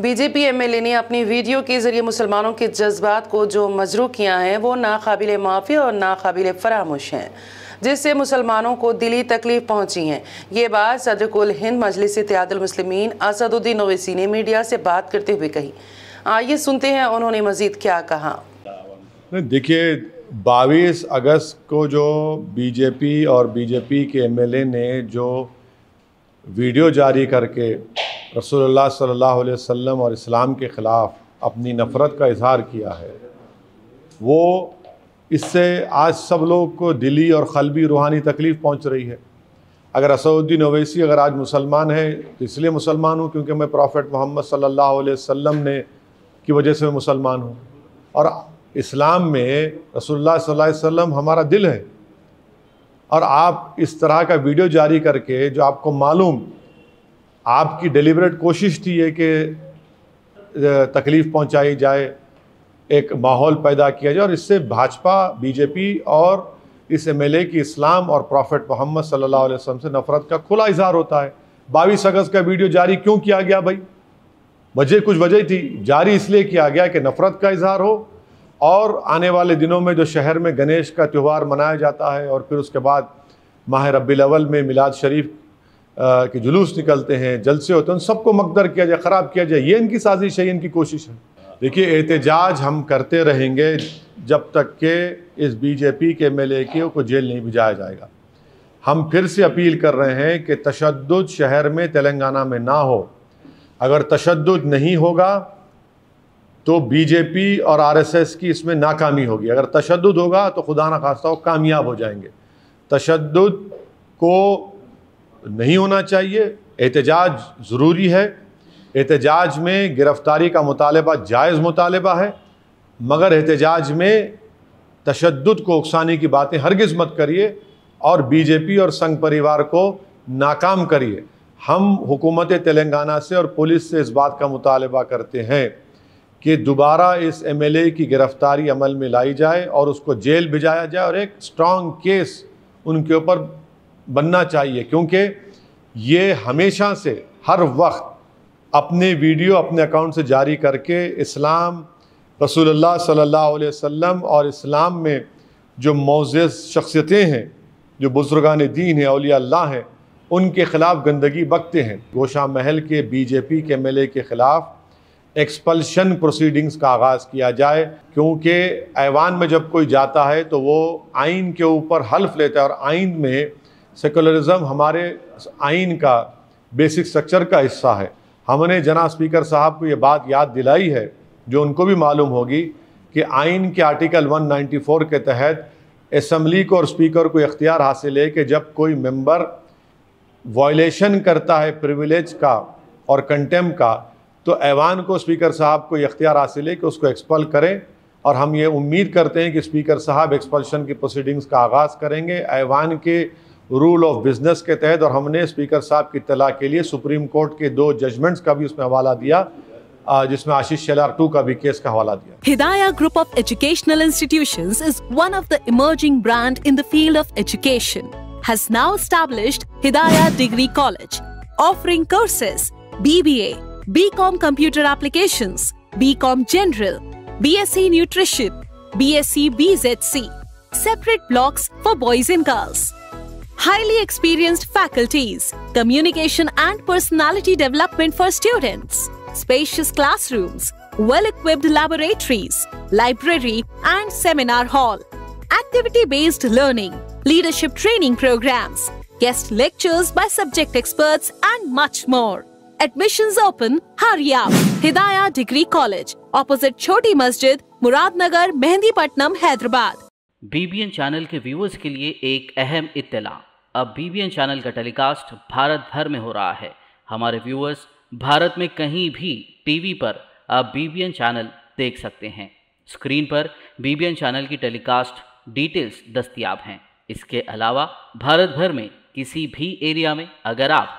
BJP MLA ने अपनी video के जरिए मुसलमानों के जज्बात को जो मजरू किया है वो नाकबिल माफ़ी और नाकबिल फरामोश हैं जिससे मुसलमानों को दिली तकलीफ पहुंची है ये बात कुल हिंद मजलिस त्यादुलमसलमिन असदुद्दीन ओवैसी ने मीडिया से बात करते हुए कही आइए सुनते हैं उन्होंने मजीद क्या कहा देखिए बाईस अगस्त को जो बीजेपी और बीजेपी के एम ने जो वीडियो जारी करके रसोल्ला सल्ला अलैहि और इस्लाम के ख़िलाफ़ अपनी नफ़रत का इजहार किया है वो इससे आज सब लोग को दिली और ख़लबी रूहानी तकलीफ़ पहुँच रही है अगर असदुद्दीन अवैसी अगर आज मुसलमान है तो इसलिए मुसलमान हूँ क्योंकि मैं प्रॉफ़ेट मोहम्मद सल्ला अलैहि ने की वजह से मैं मुसलमान हूँ और इस्लाम में रसोल्ला वसम हमारा दिल है और आप इस तरह का वीडियो जारी करके जो आपको मालूम आपकी डिलीवरेट कोशिश थी ये कि तकलीफ़ पहुंचाई जाए एक माहौल पैदा किया जाए और इससे भाजपा बीजेपी और इस एम की इस्लाम और प्रॉफिट मोहम्मद सल्लल्लाहु अलैहि वसल्लम से नफरत का खुला इजहार होता है बाईस अगस्त का वीडियो जारी क्यों किया गया भाई वजह कुछ वजह थी जारी इसलिए किया गया कि नफरत का इजहार हो और आने वाले दिनों में जो शहर में गणेश का त्यौहार मनाया जाता है और फिर उसके बाद माह रबी अवल में मिलाद शरीफ के जुलूस निकलते हैं जलसे होते हैं उन सबको मकदर किया जाए ख़राब किया जाए ये इनकी साजिश है इनकी कोशिश है देखिए एहतजाज हम करते रहेंगे जब तक के इस बीजेपी के एम एल को जेल नहीं भिजाया जाएगा हम फिर से अपील कर रहे हैं कि तशद शहर में तेलंगाना में ना हो अगर तशद नहीं होगा तो बीजेपी और आरएसएस की इसमें नाकामी होगी अगर तशद होगा तो खुदा न खास्ता वो कामयाब हो जाएंगे तशद को नहीं होना चाहिए एहतजाज ज़रूरी है एहतजाज में गिरफ़्तारी का मुतालबा जायज़ मुतालबा है मगर एहतजाज में तशद को उकसाने की बातें हरगज़ मत करिए और बीजेपी और संघ परिवार को नाकाम करिए हम हुकूमत तेलंगाना से और पुलिस से इस बात का मुतालबा करते हैं कि दोबारा इस एमएलए की गिरफ्तारी अमल में लाई जाए और उसको जेल भिजाया जाए और एक स्ट्रॉन्ग केस उनके ऊपर बनना चाहिए क्योंकि ये हमेशा से हर वक्त अपने वीडियो अपने अकाउंट से जारी करके इस्लाम रसूलुल्लाह सल्लल्लाहु अलैहि वसल्लम और इस्लाम में जो मोज़ शख्सियतें हैं जो बुज़ुर्गान दीन हैं अलियाल्ला अल्लाह हैं उनके ख़िलाफ़ गंदगी बकते हैं गोशा महल के बीजेपी के एम के ख़िलाफ़ एक्सपल्शन प्रोसीडिंग्स का आगाज़ किया जाए क्योंकि ऐवान में जब कोई जाता है तो वो आइन के ऊपर हल्फ लेता है और आइन में सेकुलरिज्म हमारे आइन का बेसिक स्ट्रक्चर का हिस्सा है हमने जना स्पीकर साहब को ये बात याद दिलाई है जो उनको भी मालूम होगी कि आइन के आर्टिकल 194 के तहत असम्बली को और स्पीकर को इख्तियार हासिल है कि जब कोई मेंबर वायलेशन करता है प्रिविलेज का और कंटेम का तो ऐवान को स्पीकर साहब को इख्तियार हासिल है कि उसको एक्सपल करें और हम ये उम्मीद करते हैं कि स्पीकर साहब एक्सपल्शन की प्रोसीडिंग्स का आगाज़ करेंगे ऐवान के रूल ऑफ बिज़नेस के तहत और हमने स्पीकर साहब की तलाक के लिए सुप्रीम कोर्ट के दो जजमेंट्स का भी उसमें हवाला दिया जिसमें आशीष शेलार टू का भी केस का हवाला दिया Hidayah group of educational institution is one of the emerging brand in the field of education has now established Hidayah Degree College, offering courses BCom Computer Applications, BCom General, BSc Nutrition, BSc BZC. Separate blocks for boys and girls. Highly experienced faculties, communication and personality development for students, spacious classrooms, well-equipped laboratories, library and seminar hall, activity-based learning, leadership training programs, guest lectures by subject experts and much more. Admissions open. Hurry up. Hidayah Degree College, opposite Choti Masjid, Muradnagar Mehdipatnam Hyderabad BBN channel के viewers के लिए एक अहम इत्तला अब BBN channel का telecast Bharat भर में हो रहा है हमारे व्यूअर्स भारत में कहीं भी टीवी पर अब बीबीएन चैनल देख सकते हैं स्क्रीन पर बीबीएन चैनल की टेलीकास्ट डिटेल्स दस्तियाब हैं इसके अलावा भारत भर में किसी भी एरिया में अगर आप